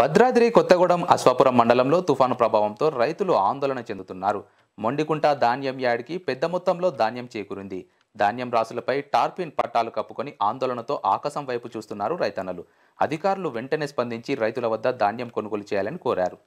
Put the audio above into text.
భద్రాద్రి కొత్తగూడెం అశ్వాపురం మండలంలో తుఫాను ప్రభావంతో రైతులు ఆందోళన చెందుతున్నారు మొండికుంట ధాన్యం యాడికి పెద్ద మొత్తంలో ధాన్యం చేకూరింది ధాన్యం రాసులపై టార్పిన్ పట్టాలు కప్పుకొని ఆందోళనతో ఆకాశం వైపు చూస్తున్నారు రైతన్నలు అధికారులు వెంటనే స్పందించి రైతుల వద్ద ధాన్యం కొనుగోలు చేయాలని కోరారు